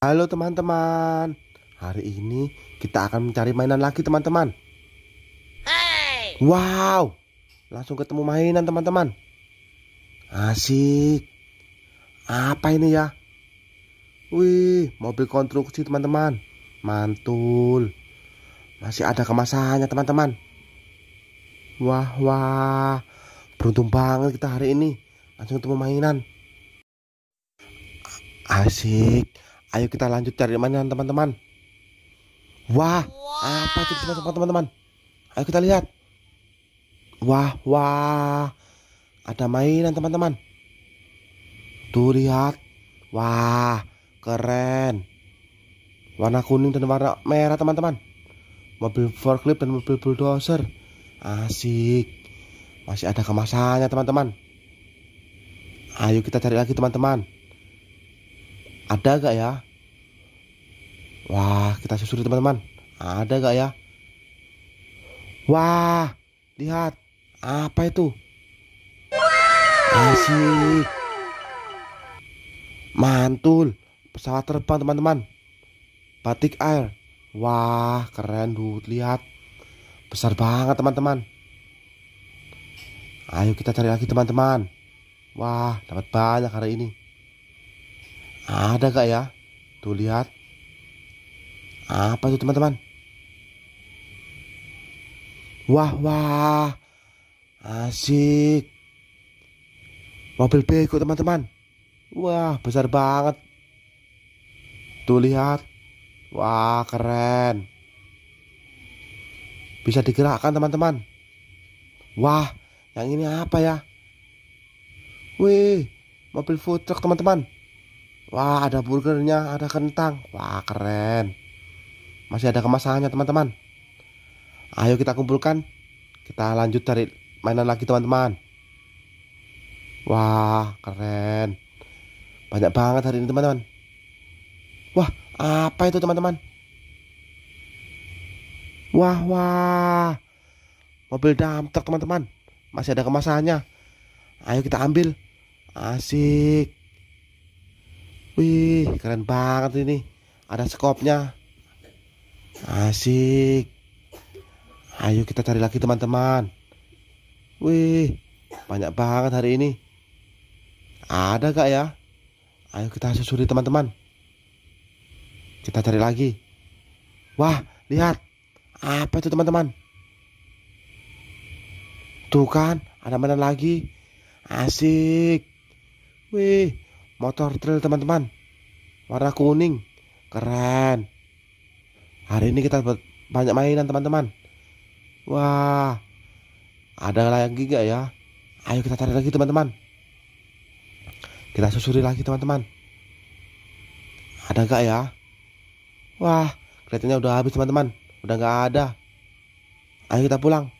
Halo teman-teman, hari ini kita akan mencari mainan lagi teman-teman. Hey! Wow, langsung ketemu mainan teman-teman. Asik. Apa ini ya? Wih, mobil konstruksi teman-teman. Mantul. Masih ada kemasannya teman-teman. Wah, wah. Beruntung banget kita hari ini. Langsung ketemu mainan. Asik. Ayo kita lanjut cari mainan teman-teman. Wah, apa itu teman-teman teman-teman? Ayo kita lihat. Wah, wah. Ada mainan teman-teman. Tuh lihat. Wah, keren. Warna kuning dan warna merah teman-teman. Mobil forklift dan mobil bulldozer. Asik. Masih ada kemasannya teman-teman. Ayo kita cari lagi teman-teman ada gak ya wah kita susuri teman-teman ada gak ya wah lihat apa itu asik mantul pesawat terbang teman-teman batik air wah keren dude lihat besar banget teman-teman ayo kita cari lagi teman-teman wah dapat banyak hari ini ada gak ya? Tuh lihat. Apa itu teman-teman? Wah, wah. Asik. Mobil bego teman-teman. Wah, besar banget. Tuh lihat. Wah, keren. Bisa digerakkan teman-teman. Wah, yang ini apa ya? Wih, mobil food truck teman-teman. Wah, ada burgernya, ada kentang. Wah, keren. Masih ada kemasannya, teman-teman. Ayo kita kumpulkan. Kita lanjut cari mainan lagi, teman-teman. Wah, keren. Banyak banget hari ini, teman-teman. Wah, apa itu, teman-teman? Wah, wah. Mobil dump truck, teman-teman. Masih ada kemasannya. Ayo kita ambil. Asik. Wih, keren banget ini. Ada skopnya. Asik. Ayo kita cari lagi teman-teman. Wih, banyak banget hari ini. Ada gak ya? Ayo kita susuri teman-teman. Kita cari lagi. Wah, lihat. Apa itu teman-teman? Tuh kan, ada mana lagi. Asik. Wih, motor trail teman-teman warna kuning keren hari ini kita dapat banyak mainan teman-teman wah ada lagi gak ya ayo kita cari lagi teman-teman kita susuri lagi teman-teman ada gak ya wah keretanya udah habis teman-teman udah gak ada ayo kita pulang